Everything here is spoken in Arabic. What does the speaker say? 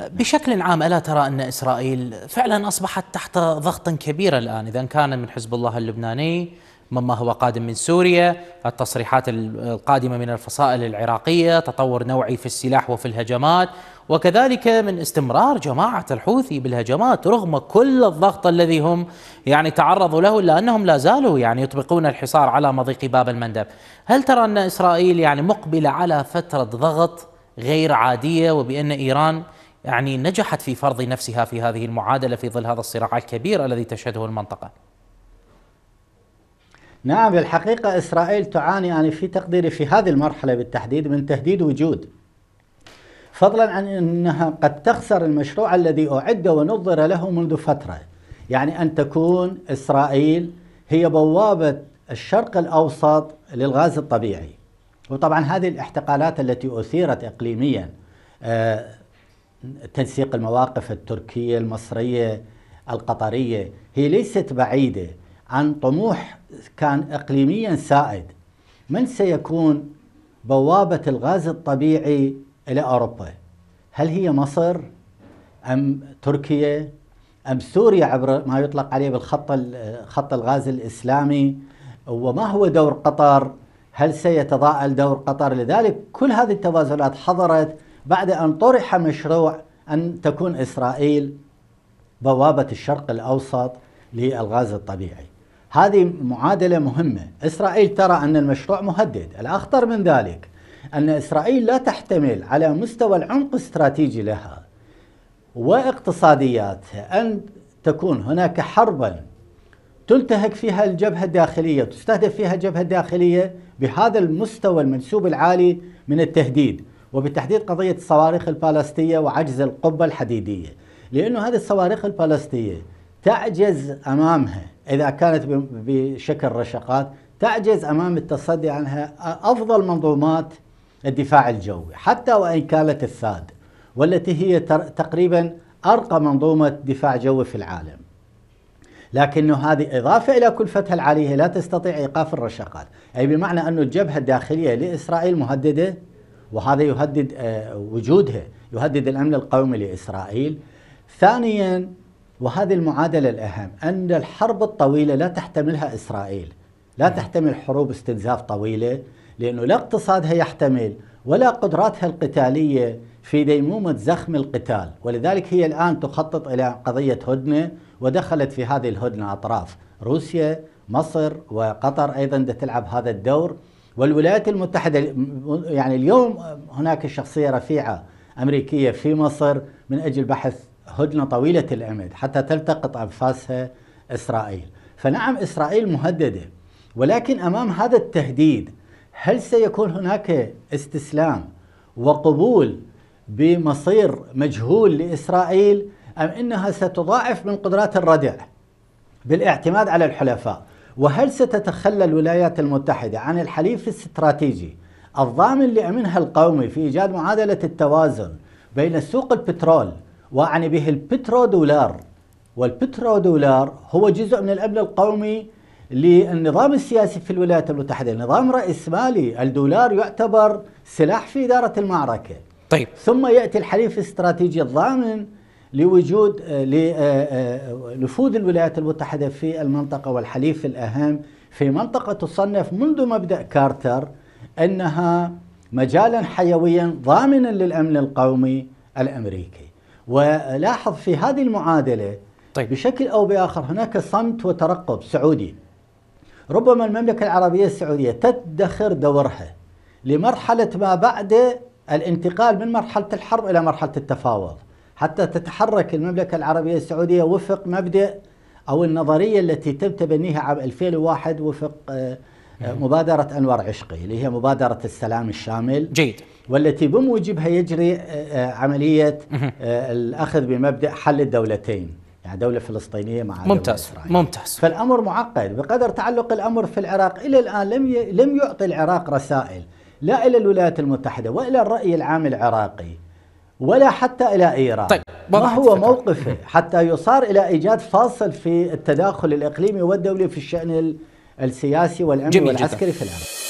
بشكل عام ألا ترى أن إسرائيل فعلا أصبحت تحت ضغط كبير الآن إذا كان من حزب الله اللبناني مما هو قادم من سوريا التصريحات القادمة من الفصائل العراقية تطور نوعي في السلاح وفي الهجمات وكذلك من استمرار جماعة الحوثي بالهجمات رغم كل الضغط الذي هم يعني تعرضوا له إلا أنهم لا زالوا يعني يطبقون الحصار على مضيق باب المندب هل ترى أن إسرائيل يعني مقبلة على فترة ضغط غير عادية وبأن إيران يعني نجحت في فرض نفسها في هذه المعادله في ظل هذا الصراع الكبير الذي تشهده المنطقه. نعم الحقيقة اسرائيل تعاني يعني في تقديري في هذه المرحله بالتحديد من تهديد وجود. فضلا عن انها قد تخسر المشروع الذي اعد ونظر له منذ فتره. يعني ان تكون اسرائيل هي بوابه الشرق الاوسط للغاز الطبيعي. وطبعا هذه الاحتقالات التي اثيرت اقليميا آه تنسيق المواقف التركية المصرية القطرية هي ليست بعيدة عن طموح كان إقليميا سائد من سيكون بوابة الغاز الطبيعي إلى أوروبا هل هي مصر أم تركيا أم سوريا عبر ما يطلق عليه بالخط خط الغاز الإسلامي وما هو دور قطر هل سيتضاءل دور قطر لذلك كل هذه التوازنات حضرت بعد أن طرح مشروع أن تكون إسرائيل بوابة الشرق الأوسط للغاز الطبيعي هذه معادلة مهمة إسرائيل ترى أن المشروع مهدد الأخطر من ذلك أن إسرائيل لا تحتمل على مستوى العمق الاستراتيجي لها واقتصادياتها أن تكون هناك حربا تنتهك فيها الجبهة الداخلية تستهدف فيها الجبهة الداخلية بهذا المستوى المنسوب العالي من التهديد وبالتحديد قضية الصواريخ البالستية وعجز القبة الحديدية لأنه هذه الصواريخ البالستية تعجز أمامها إذا كانت بشكل رشقات تعجز أمام التصدي عنها أفضل منظومات الدفاع الجوي حتى وإن كانت الثاد والتي هي تقريبا أرقى منظومة دفاع جوي في العالم لكنه هذه إضافة إلى كلفتها العالية لا تستطيع إيقاف الرشقات أي بمعنى أن الجبهة الداخلية لإسرائيل مهددة وهذا يهدد آه، وجودها يهدد الأمن القومي لإسرائيل ثانيا وهذه المعادلة الأهم أن الحرب الطويلة لا تحتملها إسرائيل لا تحتمل حروب استنزاف طويلة لأنه لا اقتصادها يحتمل ولا قدراتها القتالية في ديمومة زخم القتال ولذلك هي الآن تخطط إلى قضية هدنة ودخلت في هذه الهدنة أطراف روسيا مصر وقطر أيضا تلعب هذا الدور والولايات المتحدة يعني اليوم هناك شخصية رفيعة أمريكية في مصر من أجل بحث هدنة طويلة الأمد حتى تلتقط أنفاسها إسرائيل فنعم إسرائيل مهددة ولكن أمام هذا التهديد هل سيكون هناك استسلام وقبول بمصير مجهول لإسرائيل أم أنها ستضاعف من قدرات الردع بالاعتماد على الحلفاء وهل ستتخلى الولايات المتحدة عن الحليف الاستراتيجي الضامن لأمنها القومي في إيجاد معادلة التوازن بين سوق البترول وأعني به البترو دولار والبترو دولار هو جزء من الأمن القومي للنظام السياسي في الولايات المتحدة النظام رئيس مالي الدولار يعتبر سلاح في إدارة المعركة طيب ثم يأتي الحليف الاستراتيجي الضامن لوجود آه، لنفوذ آه، آه، الولايات المتحدة في المنطقة والحليف الأهم في منطقة تصنف منذ مبدأ كارتر أنها مجالا حيويا ضامنا للأمن القومي الأمريكي ولاحظ في هذه المعادلة طيب. بشكل أو بآخر هناك صمت وترقب سعودي ربما المملكة العربية السعودية تدخر دورها لمرحلة ما بعد الانتقال من مرحلة الحرب إلى مرحلة التفاوض حتى تتحرك المملكة العربية السعودية وفق مبدأ أو النظرية التي تم تبنيها عام 2001 وفق آه، آه، مبادرة أنور عشقي اللي هي مبادرة السلام الشامل جيد والتي بموجبها يجري آه، عملية الأخذ بمبدأ حل الدولتين يعني دولة فلسطينية مع ممتاز دولة ممتاز فالأمر معقد بقدر تعلق الأمر في العراق إلى الآن لم ي... لم يعطي العراق رسائل لا إلى الولايات المتحدة وإلى الرأي العام العراقي ولا حتى إلى إيران طيب ما هو موقفه حتى يصار إلى إيجاد فاصل في التداخل الإقليمي والدولي في الشأن السياسي والأمني والعسكري جدا. في العراق